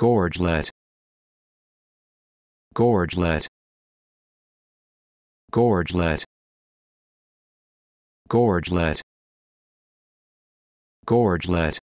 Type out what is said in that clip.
gorgelet gorgelet gorgelet gorgelet gorgelet